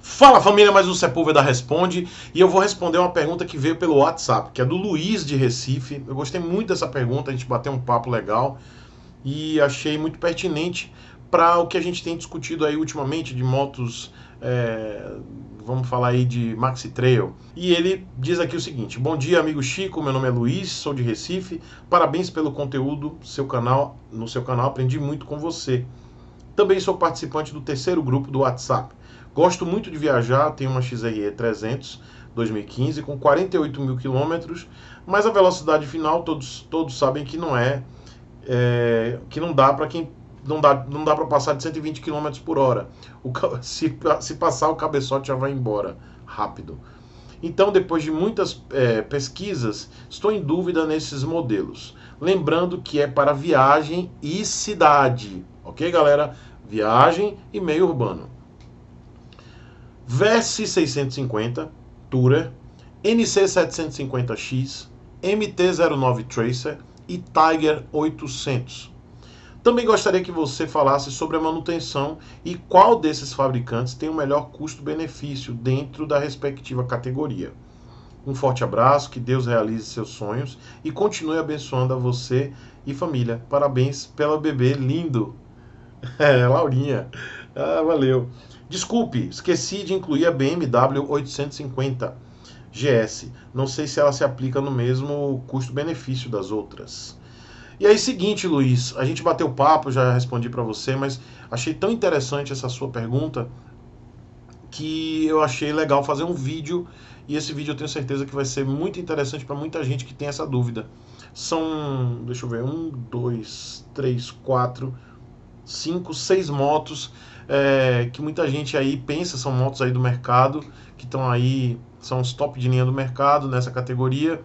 Fala família, mais um Sepúlveda é é Responde e eu vou responder uma pergunta que veio pelo WhatsApp, que é do Luiz de Recife. Eu gostei muito dessa pergunta, a gente bateu um papo legal e achei muito pertinente para o que a gente tem discutido aí ultimamente de motos, é, vamos falar aí de Maxi Trail. E ele diz aqui o seguinte: Bom dia, amigo Chico, meu nome é Luiz, sou de Recife, parabéns pelo conteúdo seu canal, no seu canal, aprendi muito com você. Também sou participante do terceiro grupo do WhatsApp Gosto muito de viajar, tenho uma XRE 300 2015 com 48 mil quilômetros, mas a velocidade final todos, todos sabem que não é, é que não dá para quem não dá, não dá para passar de 120 km por hora. O, se, se passar, o cabeçote já vai embora rápido. Então, depois de muitas é, pesquisas, estou em dúvida nesses modelos. Lembrando que é para viagem e cidade, ok, galera? Viagem e meio urbano. VS 650 Tura, NC 750X, MT-09 Tracer e Tiger 800. Também gostaria que você falasse sobre a manutenção e qual desses fabricantes tem o melhor custo-benefício dentro da respectiva categoria. Um forte abraço, que Deus realize seus sonhos e continue abençoando a você e família. Parabéns pela bebê lindo. É, Laurinha. Ah, valeu. Desculpe, esqueci de incluir a BMW 850 GS. Não sei se ela se aplica no mesmo custo-benefício das outras. E aí, seguinte, Luiz, a gente bateu papo, já respondi para você, mas achei tão interessante essa sua pergunta que eu achei legal fazer um vídeo e esse vídeo eu tenho certeza que vai ser muito interessante para muita gente que tem essa dúvida. São, deixa eu ver, um, dois, três, quatro, cinco, seis motos é, que muita gente aí pensa, são motos aí do mercado, que estão aí, são os top de linha do mercado nessa categoria,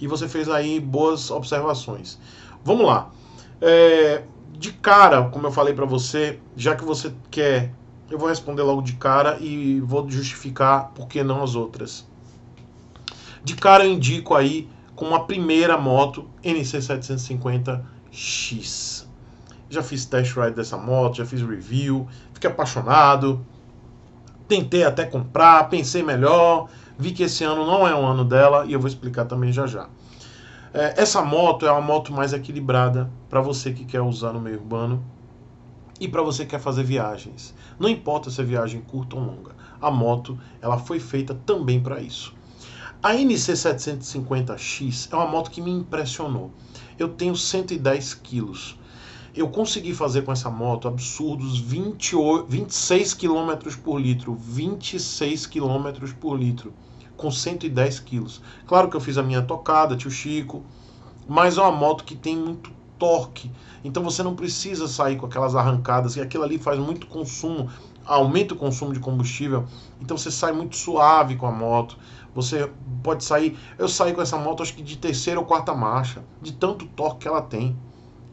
e você fez aí boas observações. Vamos lá. É, de cara, como eu falei para você, já que você quer, eu vou responder logo de cara e vou justificar por que não as outras. De cara eu indico aí com a primeira moto NC750X já fiz test ride dessa moto, já fiz review, fiquei apaixonado, tentei até comprar, pensei melhor, vi que esse ano não é um ano dela e eu vou explicar também já já. É, essa moto é uma moto mais equilibrada para você que quer usar no meio urbano e para você que quer fazer viagens. Não importa se é viagem curta ou longa, a moto ela foi feita também para isso. A NC750X é uma moto que me impressionou. Eu tenho 110 quilos eu consegui fazer com essa moto absurdos 26 km por litro, 26 km por litro, com 110 quilos. Claro que eu fiz a minha tocada, tio Chico, mas é uma moto que tem muito torque. Então você não precisa sair com aquelas arrancadas, e aquilo ali faz muito consumo, aumenta o consumo de combustível. Então você sai muito suave com a moto. Você pode sair. Eu saí com essa moto acho que de terceira ou quarta marcha, de tanto torque que ela tem.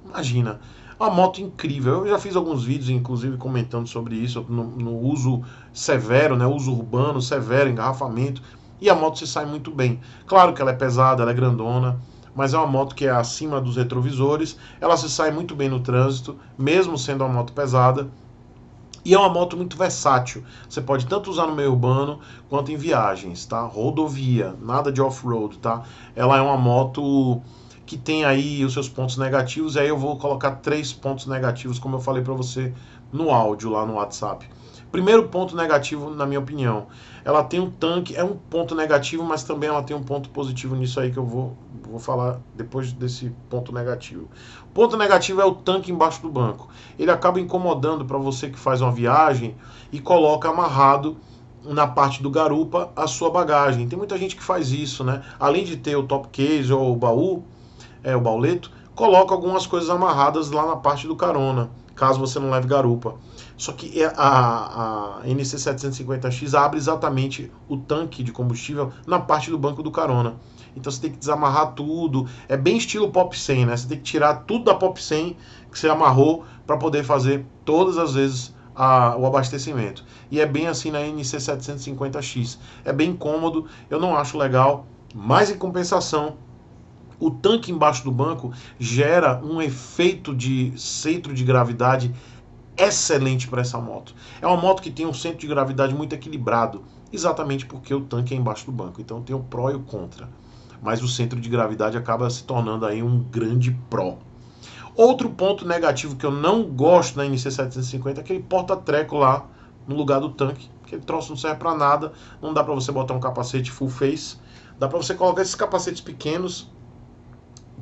Imagina, uma moto incrível. Eu já fiz alguns vídeos, inclusive, comentando sobre isso, no, no uso severo, né? Uso urbano, severo, engarrafamento. E a moto se sai muito bem. Claro que ela é pesada, ela é grandona, mas é uma moto que é acima dos retrovisores. Ela se sai muito bem no trânsito, mesmo sendo uma moto pesada. E é uma moto muito versátil. Você pode tanto usar no meio urbano quanto em viagens, tá? Rodovia, nada de off-road, tá? Ela é uma moto que tem aí os seus pontos negativos, e aí eu vou colocar três pontos negativos, como eu falei para você no áudio lá no WhatsApp. Primeiro ponto negativo, na minha opinião, ela tem um tanque, é um ponto negativo, mas também ela tem um ponto positivo nisso aí que eu vou, vou falar depois desse ponto negativo. O ponto negativo é o tanque embaixo do banco. Ele acaba incomodando para você que faz uma viagem e coloca amarrado na parte do garupa a sua bagagem. Tem muita gente que faz isso, né? Além de ter o top case ou o baú, é, o bauleto, coloca algumas coisas amarradas lá na parte do carona, caso você não leve garupa. Só que é, a, a NC750X abre exatamente o tanque de combustível na parte do banco do carona. Então você tem que desamarrar tudo. É bem estilo Pop 100, né? Você tem que tirar tudo da Pop 100 que você amarrou para poder fazer todas as vezes a, o abastecimento. E é bem assim na NC750X. É bem cômodo, eu não acho legal, mas em compensação o tanque embaixo do banco gera um efeito de centro de gravidade excelente para essa moto. É uma moto que tem um centro de gravidade muito equilibrado, exatamente porque o tanque é embaixo do banco. Então tem o pró e o contra. Mas o centro de gravidade acaba se tornando aí um grande pró. Outro ponto negativo que eu não gosto na NC750 é aquele porta-treco lá no lugar do tanque, que ele troço não serve para nada, não dá para você botar um capacete full face, dá para você colocar esses capacetes pequenos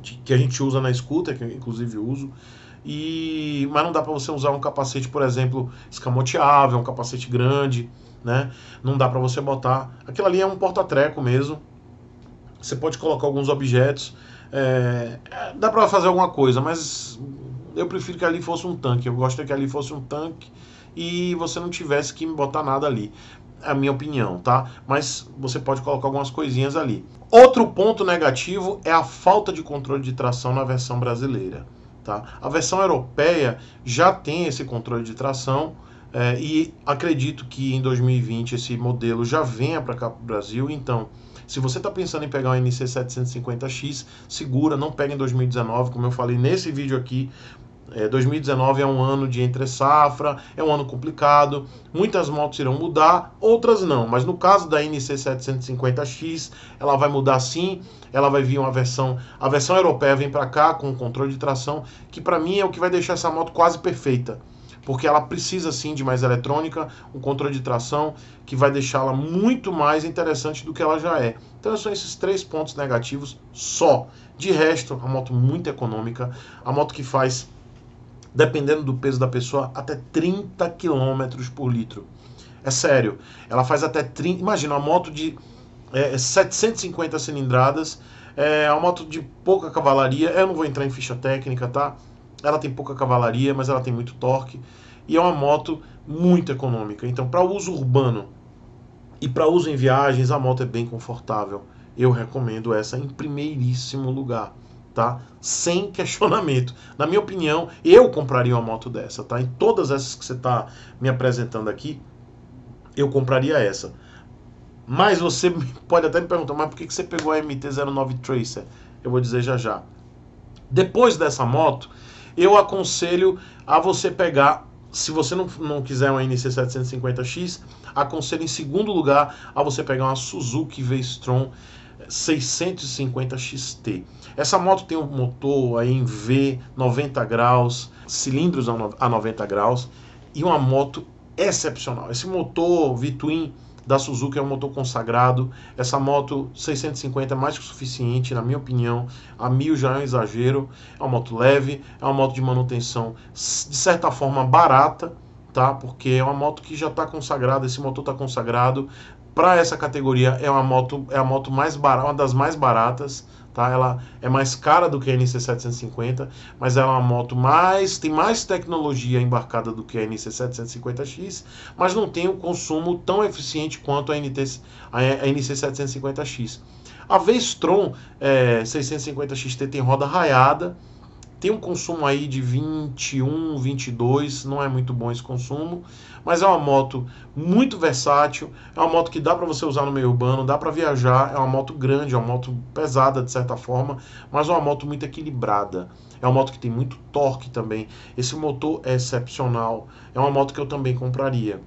de, que a gente usa na escuta, que eu inclusive uso, e mas não dá para você usar um capacete, por exemplo, escamoteável, um capacete grande, né? Não dá para você botar. Aquilo ali é um porta-treco mesmo. Você pode colocar alguns objetos. É, é dá para fazer alguma coisa, mas eu prefiro que ali fosse um tanque. Eu gosto que ali fosse um tanque e você não tivesse que botar nada ali a minha opinião, tá? Mas você pode colocar algumas coisinhas ali. Outro ponto negativo é a falta de controle de tração na versão brasileira, tá? A versão europeia já tem esse controle de tração é, e acredito que em 2020 esse modelo já venha para cá para o Brasil, então... Se você está pensando em pegar um NC750X, segura, não pega em 2019, como eu falei nesse vídeo aqui, é, 2019 é um ano de entre safra, é um ano complicado, muitas motos irão mudar, outras não, mas no caso da NC750X, ela vai mudar sim, ela vai vir uma versão, a versão europeia vem para cá com controle de tração, que para mim é o que vai deixar essa moto quase perfeita, porque ela precisa sim de mais eletrônica, um controle de tração que vai deixá-la muito mais interessante do que ela já é. Então são esses três pontos negativos só. De resto, a moto muito econômica, a moto que faz dependendo do peso da pessoa, até 30 km por litro. É sério, ela faz até 30. Imagina uma moto de é, 750 é cilindradas, é uma moto de pouca cavalaria. Eu não vou entrar em ficha técnica, tá? Ela tem pouca cavalaria, mas ela tem muito torque e é uma moto muito econômica. Então, para uso urbano e para uso em viagens, a moto é bem confortável. Eu recomendo essa em primeiríssimo lugar tá? Sem questionamento. Na minha opinião, eu compraria uma moto dessa, tá? Em todas essas que você está me apresentando aqui, eu compraria essa. Mas você pode até me perguntar, mas por que você pegou a MT-09 Tracer? Eu vou dizer já já. Depois dessa moto, eu aconselho a você pegar, se você não, não quiser uma NC750X, aconselho em segundo lugar a você pegar uma Suzuki V-Strom 650 XT. Essa moto tem um motor aí em V, 90 graus, cilindros a 90 graus e uma moto excepcional. Esse motor V-Twin da Suzuki é um motor consagrado. Essa moto 650 é mais que o suficiente, na minha opinião. A 1000 já é um exagero. É uma moto leve, é uma moto de manutenção de certa forma barata. Tá? Porque é uma moto que já está consagrada, esse motor está consagrado, para essa categoria é uma moto é a moto mais barata, uma das mais baratas, tá? Ela é mais cara do que a NC750, mas ela é uma moto mais tem mais tecnologia embarcada do que a NC750X, mas não tem um consumo tão eficiente quanto a, NT, a, NC750X. A Vestron é, 650XT tem roda raiada, tem um consumo aí de 21, 22, não é muito bom esse consumo, mas é uma moto muito versátil, é uma moto que dá para você usar no meio urbano, dá para viajar, é uma moto grande, é uma moto pesada de certa forma, mas é uma moto muito equilibrada. É uma moto que tem muito torque também. Esse motor é excepcional. É uma moto que eu também compraria.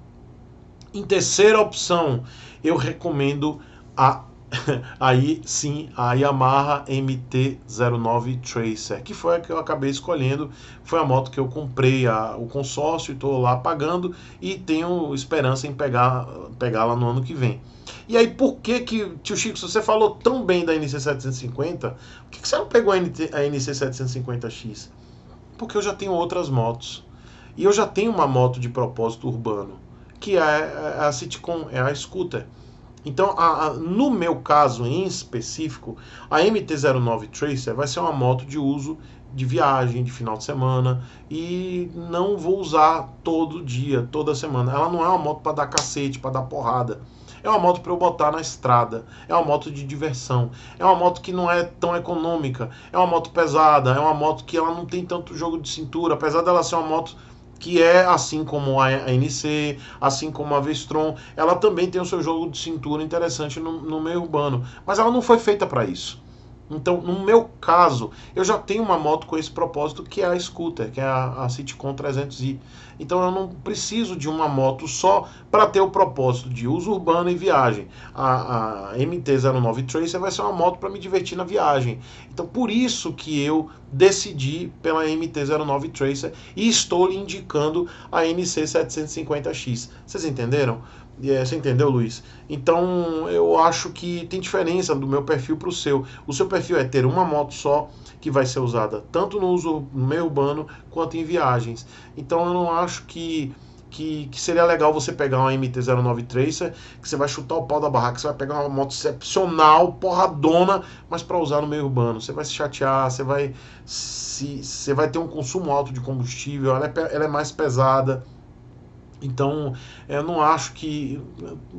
Em terceira opção, eu recomendo a aí sim a Yamaha MT-09 Tracer, que foi a que eu acabei escolhendo, foi a moto que eu comprei a, o consórcio, estou lá pagando e tenho esperança em pegar pegá-la no ano que vem. E aí por que que, tio Chico, se você falou tão bem da NC750, por que, que você não pegou a, NT, a NC750X? Porque eu já tenho outras motos. E eu já tenho uma moto de propósito urbano, que é, é a Citicon, é a scooter. Então, a, a, no meu caso em específico, a MT-09 Tracer vai ser uma moto de uso de viagem, de final de semana e não vou usar todo dia, toda semana. Ela não é uma moto para dar cacete, para dar porrada. É uma moto para eu botar na estrada. É uma moto de diversão. É uma moto que não é tão econômica. É uma moto pesada. É uma moto que ela não tem tanto jogo de cintura, apesar dela ser uma moto que é assim como a ANC, assim como a Vestron, ela também tem o seu jogo de cintura interessante no, no meio urbano, mas ela não foi feita para isso. Então, no meu caso, eu já tenho uma moto com esse propósito que é a scooter, que é a, a Citicon 300i. Então, eu não preciso de uma moto só para ter o propósito de uso urbano e viagem. A, a MT-09 Tracer vai ser uma moto para me divertir na viagem. Então, por isso que eu decidi pela MT-09 Tracer e estou lhe indicando a NC750X. Vocês entenderam? É, você entendeu, Luiz? Então eu acho que tem diferença do meu perfil para o seu. O seu perfil é ter uma moto só que vai ser usada tanto no uso no meio urbano quanto em viagens. Então eu não acho que, que, que seria legal você pegar uma MT-09 Tracer, que você vai chutar o pau da barraca, você vai pegar uma moto excepcional, porradona, mas para usar no meio urbano. Você vai se chatear, você vai, se, você vai ter um consumo alto de combustível, ela é, ela é mais pesada então, eu não acho que.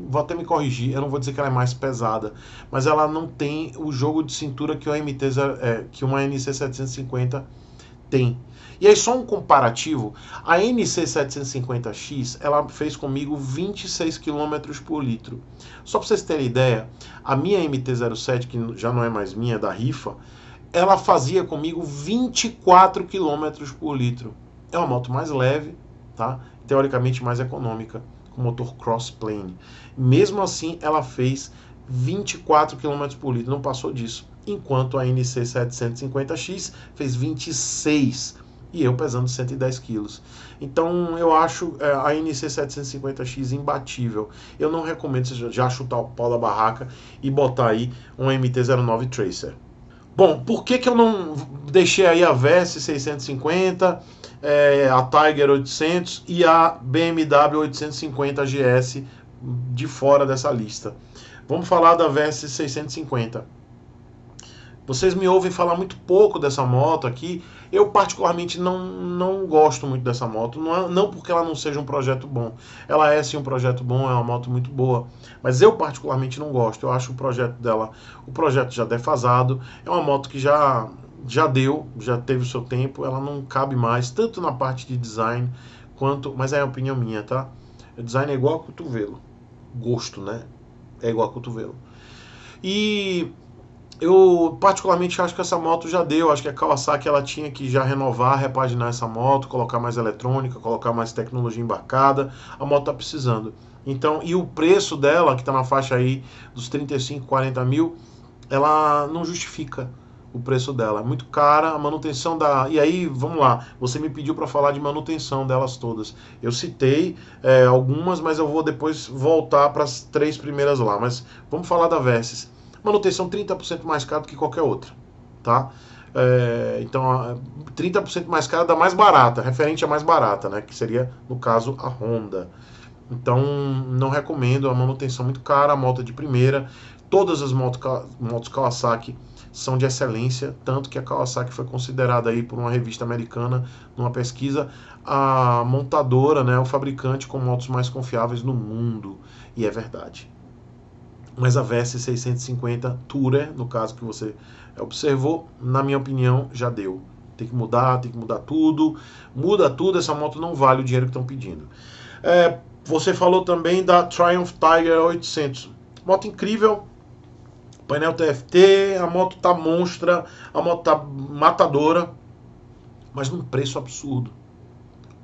Vou até me corrigir, eu não vou dizer que ela é mais pesada, mas ela não tem o jogo de cintura que, o MT, é, que uma NC750 tem. E aí, só um comparativo: a NC750X ela fez comigo 26 km por litro. Só para vocês terem ideia, a minha MT-07, que já não é mais minha, é da Rifa, ela fazia comigo 24 km por litro. É uma moto mais leve, tá? teoricamente mais econômica, com motor crossplane. Mesmo assim, ela fez 24 km por litro, não passou disso, enquanto a NC 750X fez 26 e eu pesando 110 quilos. Então eu acho é, a NC 750X imbatível. Eu não recomendo você já chutar o pau da barraca e botar aí um MT-09 Tracer. Bom, por que, que eu não deixei aí a VS 650? é, a Tiger 800 e a BMW 850 GS de fora dessa lista. Vamos falar da Versa 650. Vocês me ouvem falar muito pouco dessa moto aqui. Eu particularmente não, não gosto muito dessa moto, não, é, não porque ela não seja um projeto bom. Ela é sim um projeto bom, é uma moto muito boa, mas eu particularmente não gosto. Eu acho o projeto dela, o projeto já defasado. É uma moto que já já deu, já teve o seu tempo, ela não cabe mais, tanto na parte de design quanto. Mas é a opinião minha, tá? O design é igual a cotovelo. Gosto, né? É igual a cotovelo. E eu particularmente acho que essa moto já deu, acho que a Kawasaki ela tinha que já renovar, repaginar essa moto, colocar mais eletrônica, colocar mais tecnologia embarcada, a moto tá precisando. Então, e o preço dela, que está na faixa aí dos 35, 40 mil, ela não justifica o preço dela. É muito cara a manutenção da. E aí, vamos lá, você me pediu para falar de manutenção delas todas. Eu citei é, algumas, mas eu vou depois voltar para as três primeiras lá. Mas vamos falar da Versys. Manutenção 30% mais cara do que qualquer outra, tá? É, então, 30% mais cara da mais barata, referente à mais barata, né? Que seria, no caso, a Honda. Então, não recomendo, é a manutenção muito cara, a moto é de primeira. Todas as motos, motos Kawasaki são de excelência, tanto que a Kawasaki foi considerada aí por uma revista americana, numa pesquisa, a montadora, né, o fabricante com motos mais confiáveis no mundo. E é verdade. Mas a VS 650 Tourer, no caso que você observou, na minha opinião, já deu. Tem que mudar, tem que mudar tudo. Muda tudo, essa moto não vale o dinheiro que estão pedindo. É, você falou também da Triumph Tiger 800. Moto incrível, Painel TFT, a moto tá monstra, a moto tá matadora, mas num preço absurdo.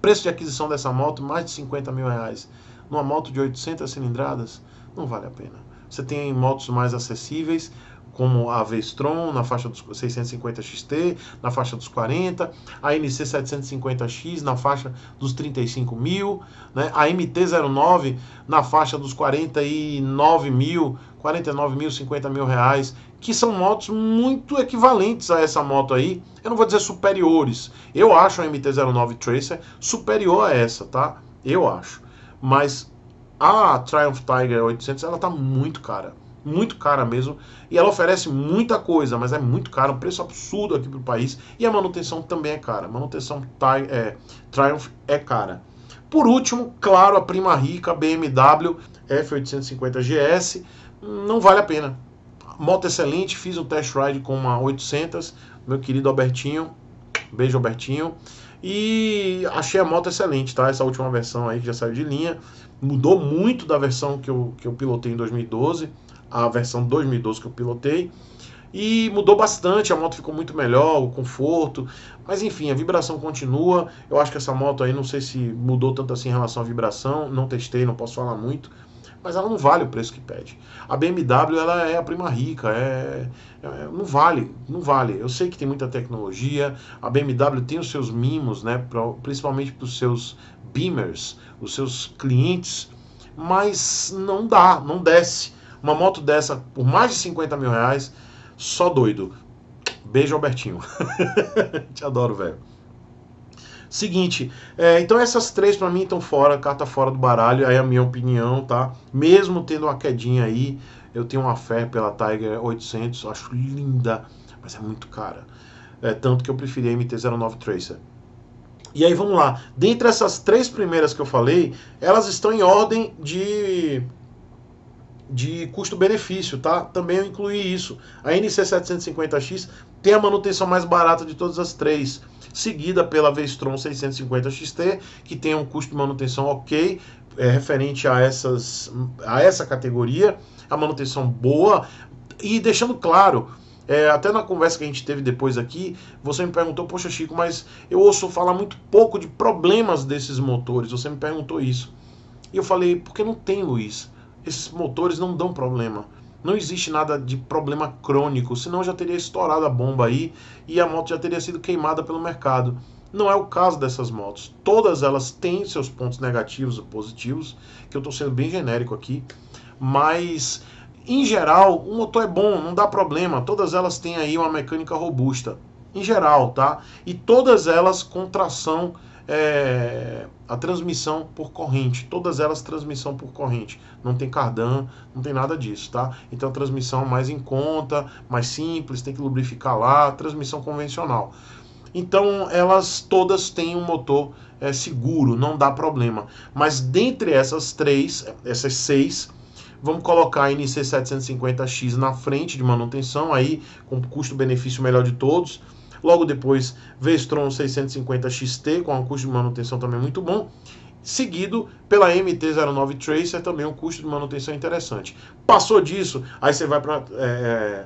Preço de aquisição dessa moto, mais de 50 mil reais. Numa moto de 800 cilindradas, não vale a pena. Você tem motos mais acessíveis, como a Vestron na faixa dos 650 XT, na faixa dos 40, a NC 750X na faixa dos 35 mil, né? a MT-09 na faixa dos 49 mil, 49 mil, 50 mil reais, que são motos muito equivalentes a essa moto aí. Eu não vou dizer superiores. Eu acho a MT-09 Tracer superior a essa, tá? Eu acho. Mas a Triumph Tiger 800, ela tá muito cara. Muito cara mesmo. E ela oferece muita coisa, mas é muito cara. Um preço absurdo aqui pro país. E a manutenção também é cara. A manutenção é, Triumph é cara. Por último, claro, a prima rica BMW F850 GS não vale a pena. Moto excelente, fiz um test ride com uma 800, meu querido Albertinho, beijo Albertinho, e achei a moto excelente, tá? Essa última versão aí que já saiu de linha, mudou muito da versão que eu, que eu pilotei em 2012, a versão 2012 que eu pilotei, e mudou bastante, a moto ficou muito melhor, o conforto, mas enfim, a vibração continua. Eu acho que essa moto aí, não sei se mudou tanto assim em relação à vibração, não testei, não posso falar muito, mas ela não vale o preço que pede. A BMW ela é a prima rica, é, é, é, não vale, não vale. Eu sei que tem muita tecnologia, a BMW tem os seus mimos, né, pra, principalmente para os seus beamers, os seus clientes, mas não dá, não desce. Uma moto dessa por mais de 50 mil reais, só doido. Beijo, Albertinho. Te adoro, velho. Seguinte, é, então essas três para mim estão fora, carta fora do baralho, aí é a minha opinião, tá? Mesmo tendo uma quedinha aí, eu tenho uma fé pela Tiger 800, acho linda, mas é muito cara. É, tanto que eu preferi a MT-09 Tracer. E aí vamos lá, dentre essas três primeiras que eu falei, elas estão em ordem de de custo-benefício, tá? Também eu incluí isso. A NC750X tem a manutenção mais barata de todas as três seguida pela Vestron 650XT, que tem um custo de manutenção ok, é, referente a, essas, a essa categoria, a manutenção boa, e deixando claro, é, até na conversa que a gente teve depois aqui, você me perguntou, poxa Chico, mas eu ouço falar muito pouco de problemas desses motores. Você me perguntou isso. E eu falei, porque não tem, Luiz. Esses motores não dão problema. Não existe nada de problema crônico, senão já teria estourado a bomba aí e a moto já teria sido queimada pelo mercado. Não é o caso dessas motos. Todas elas têm seus pontos negativos ou positivos, que eu estou sendo bem genérico aqui, mas em geral o motor é bom, não dá problema. Todas elas têm aí uma mecânica robusta, em geral, tá? E todas elas com tração é, a transmissão por corrente, todas elas transmissão por corrente. Não tem cardan, não tem nada disso, tá? Então transmissão mais em conta, mais simples, tem que lubrificar lá, transmissão convencional. Então elas todas têm um motor é, seguro, não dá problema. Mas dentre essas três, essas seis, vamos colocar a NC750X na frente de manutenção, aí com custo-benefício melhor de todos Logo depois, Vestron 650 XT, com um custo de manutenção também muito bom. Seguido pela MT-09 Tracer, também um custo de manutenção interessante. Passou disso, aí você vai para é, é,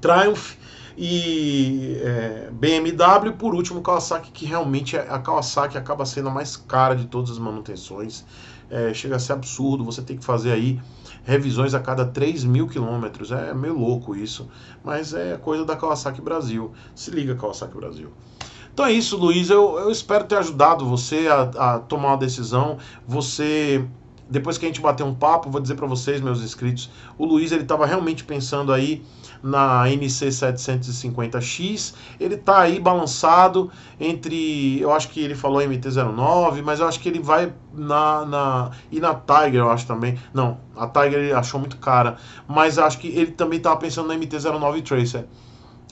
Triumph e é, BMW, por último, Kawasaki, que realmente é, a Kawasaki acaba sendo a mais cara de todas as manutenções. É, chega a ser absurdo, você tem que fazer aí revisões a cada 3 mil quilômetros. É meio louco isso, mas é coisa da Kawasaki Brasil. Se liga, Kawasaki Brasil. Então é isso, Luiz. Eu, eu espero ter ajudado você a, a tomar uma decisão. Você depois que a gente bater um papo, vou dizer para vocês, meus inscritos, o Luiz ele estava realmente pensando aí na NC750X. Ele está aí balançado entre. Eu acho que ele falou MT-09, mas eu acho que ele vai na, na. E na Tiger, eu acho também. Não, a Tiger ele achou muito cara. Mas acho que ele também estava pensando na MT-09 Tracer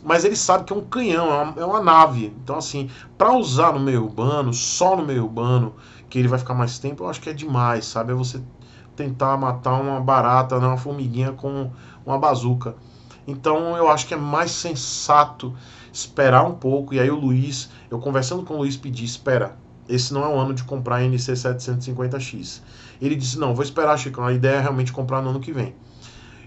mas ele sabe que é um canhão, é uma, é uma nave. Então, assim, para usar no meio urbano, só no meio urbano, que ele vai ficar mais tempo, eu acho que é demais, sabe? É você tentar matar uma barata, né, uma formiguinha com uma bazuca. Então eu acho que é mais sensato esperar um pouco. E aí o Luiz, eu conversando com o Luiz, pedi: espera, esse não é o ano de comprar a NC750X. Ele disse: não, vou esperar, Chico, a ideia é realmente comprar no ano que vem.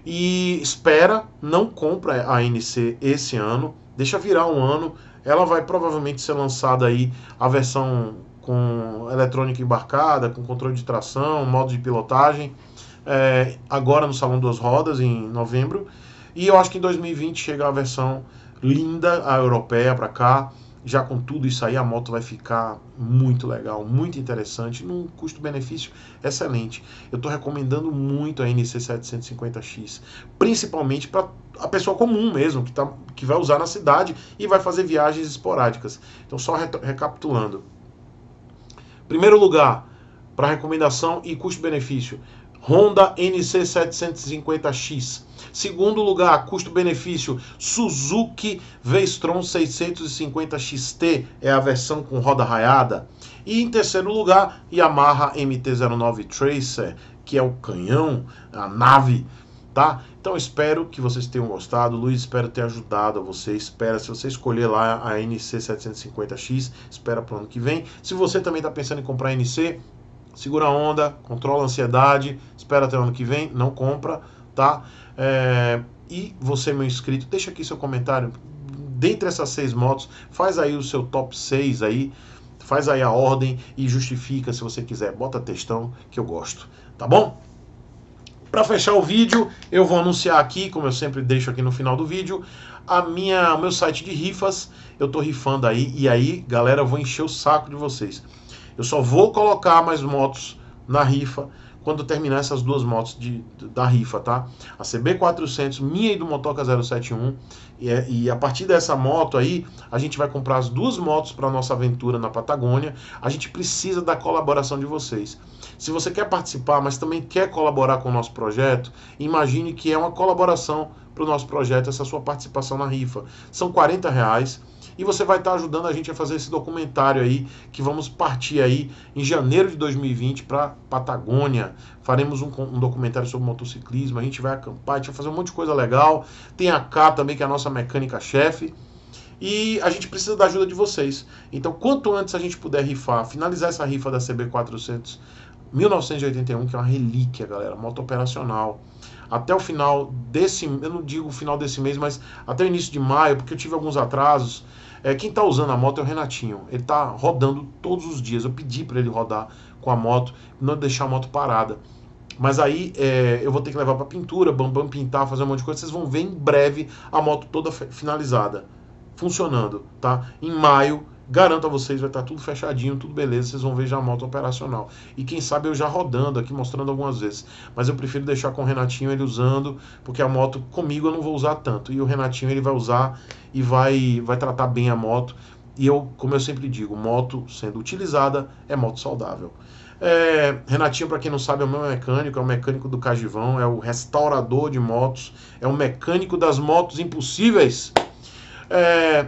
E espera, não compra a NC esse ano, deixa virar um ano. Ela vai provavelmente ser lançada aí a versão com eletrônica embarcada, com controle de tração, modo de pilotagem, é, agora no Salão Duas Rodas, em novembro. E eu acho que em 2020 chega a versão linda, a europeia para cá. Já com tudo isso aí, a moto vai ficar muito legal, muito interessante, num custo-benefício excelente. Eu estou recomendando muito a NC750X, principalmente para a pessoa comum mesmo, que, tá, que vai usar na cidade e vai fazer viagens esporádicas. Então, só re recapitulando. Primeiro lugar, para recomendação e custo-benefício, Honda NC750X. Segundo lugar, custo-benefício, Suzuki Vestron 650XT, é a versão com roda raiada. E em terceiro lugar, Yamaha MT-09 Tracer, que é o canhão, a nave, tá? Então espero que vocês tenham gostado, Luiz, espero ter ajudado você, espera, se você escolher lá a NC750X, espera para o ano que vem. Se você também está pensando em comprar a NC, segura a onda, controla a ansiedade, espera até o ano que vem, não compra, tá? É, e você, meu inscrito, deixa aqui seu comentário. Dentre essas seis motos, faz aí o seu top 6 aí, faz aí a ordem e justifica se você quiser. Bota textão que eu gosto, tá bom? Para fechar o vídeo, eu vou anunciar aqui, como eu sempre deixo aqui no final do vídeo, a minha, o meu site de rifas. Eu tô rifando aí e aí, galera, eu vou encher o saco de vocês. Eu só vou colocar mais motos na rifa quando terminar essas duas motos de, da rifa, tá? A CB400, minha e do Motoca 071. E, é, e a partir dessa moto aí, a gente vai comprar as duas motos para nossa aventura na Patagônia. A gente precisa da colaboração de vocês. Se você quer participar, mas também quer colaborar com o nosso projeto, imagine que é uma colaboração para o nosso projeto essa sua participação na rifa. São 40 reais e você vai estar tá ajudando a gente a fazer esse documentário aí, que vamos partir aí em janeiro de 2020 para Patagônia. Faremos um, um, documentário sobre motociclismo, a gente vai acampar, a gente vai fazer um monte de coisa legal. Tem a K também, que é a nossa mecânica-chefe. E a gente precisa da ajuda de vocês. Então, quanto antes a gente puder rifar, finalizar essa rifa da CB400 1981, que é uma relíquia, galera, moto operacional. Até o final desse, eu não digo final desse mês, mas até o início de maio, porque eu tive alguns atrasos é, quem está usando a moto é o Renatinho. Ele está rodando todos os dias. Eu pedi para ele rodar com a moto, não deixar a moto parada. Mas aí é, eu vou ter que levar para pintura, bam, pintar, fazer um monte de coisa. Vocês vão ver em breve a moto toda finalizada, funcionando, tá? Em maio Garanto a vocês, vai estar tá tudo fechadinho, tudo beleza, vocês vão ver já a moto operacional. E quem sabe eu já rodando aqui, mostrando algumas vezes. Mas eu prefiro deixar com o Renatinho ele usando, porque a moto comigo eu não vou usar tanto. E o Renatinho ele vai usar e vai, vai tratar bem a moto. E eu, como eu sempre digo, moto sendo utilizada é moto saudável. É, Renatinho, para quem não sabe, é o meu mecânico, é o mecânico do Cajivão, é o restaurador de motos, é o mecânico das motos impossíveis. É,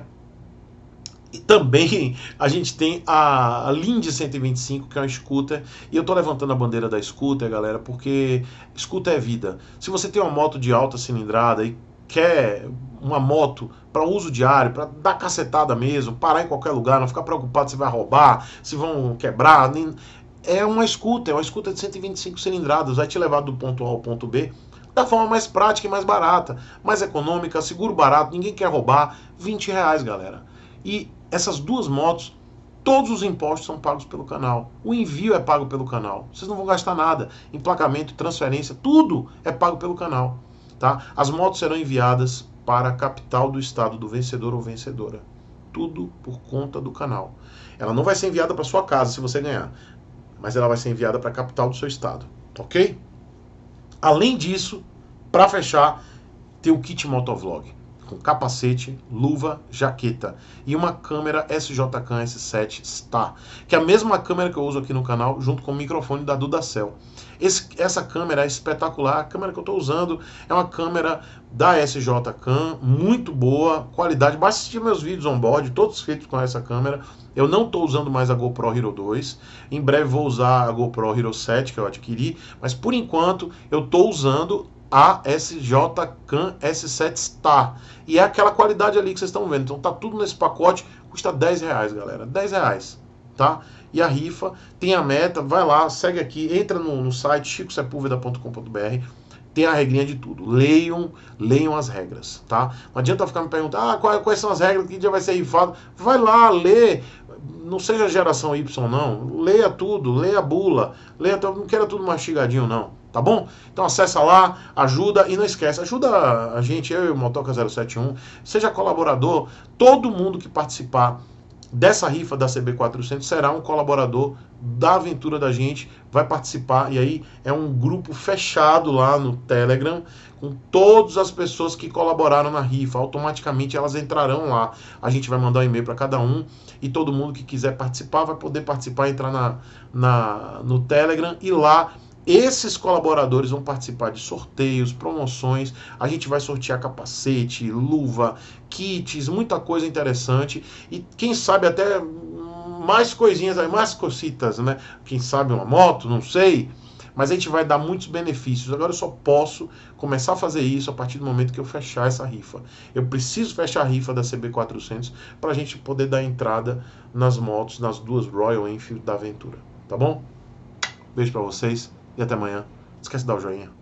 e também a gente tem a, a Linde 125, que é uma scooter. E eu estou levantando a bandeira da scooter, galera, porque scooter é vida. Se você tem uma moto de alta cilindrada e quer uma moto para uso diário, para dar cacetada mesmo, parar em qualquer lugar, não ficar preocupado se vai roubar, se vão quebrar, nem... é uma scooter, é uma scooter de 125 cilindradas, vai te levar do ponto A ao ponto B da forma mais prática e mais barata, mais econômica, seguro barato, ninguém quer roubar, 20 reais, galera. E essas duas motos, todos os impostos são pagos pelo canal. O envio é pago pelo canal. Vocês não vão gastar nada. Emplacamento, transferência, tudo é pago pelo canal. Tá? As motos serão enviadas para a capital do estado do vencedor ou vencedora. Tudo por conta do canal. Ela não vai ser enviada para sua casa se você ganhar, mas ela vai ser enviada para a capital do seu estado, ok? Além disso, para fechar, tem o kit motovlog com capacete, luva, jaqueta e uma câmera SJK S7 Star, que é a mesma câmera que eu uso aqui no canal, junto com o microfone da Dudacel. Esse, essa câmera é espetacular, a câmera que eu estou usando é uma câmera da SJCAM, muito boa, qualidade. Basta assistir meus vídeos on-board, todos feitos com essa câmera. Eu não estou usando mais a GoPro Hero 2, em breve vou usar a GoPro Hero 7 que eu adquiri, mas por enquanto eu estou usando ASJ CAN S7 Star. E é aquela qualidade ali que vocês estão vendo. Então tá tudo nesse pacote, custa 10 reais, galera. 10 reais, tá? E a rifa tem a meta, vai lá, segue aqui, entra no, no site chicosepulveda.com.br tem a regrinha de tudo. Leiam, leiam as regras, tá? Não adianta ficar me perguntando, ah, quais, quais são as regras que já vai ser rifado. Vai lá, lê. Não seja geração Y, não. Leia tudo, leia a bula, leia Não quero tudo mastigadinho, não. Tá bom? Então acessa lá, ajuda e não esquece, ajuda a gente, eu e o Motoca 071, seja colaborador, todo mundo que participar dessa rifa da CB400 será um colaborador da aventura da gente, vai participar. E aí é um grupo fechado lá no Telegram com todas as pessoas que colaboraram na rifa. Automaticamente elas entrarão lá. A gente vai mandar um e-mail para cada um e todo mundo que quiser participar vai poder participar, entrar na, na, no Telegram e lá esses colaboradores vão participar de sorteios, promoções. A gente vai sortear capacete, luva, kits, muita coisa interessante. E quem sabe até mais coisinhas, mais cositas, né? Quem sabe uma moto, não sei. Mas a gente vai dar muitos benefícios. Agora eu só posso começar a fazer isso a partir do momento que eu fechar essa rifa. Eu preciso fechar a rifa da CB400 para a gente poder dar entrada nas motos, nas duas Royal Enfield da Aventura. Tá bom? Beijo para vocês. E até amanhã. Não esquece de dar o joinha.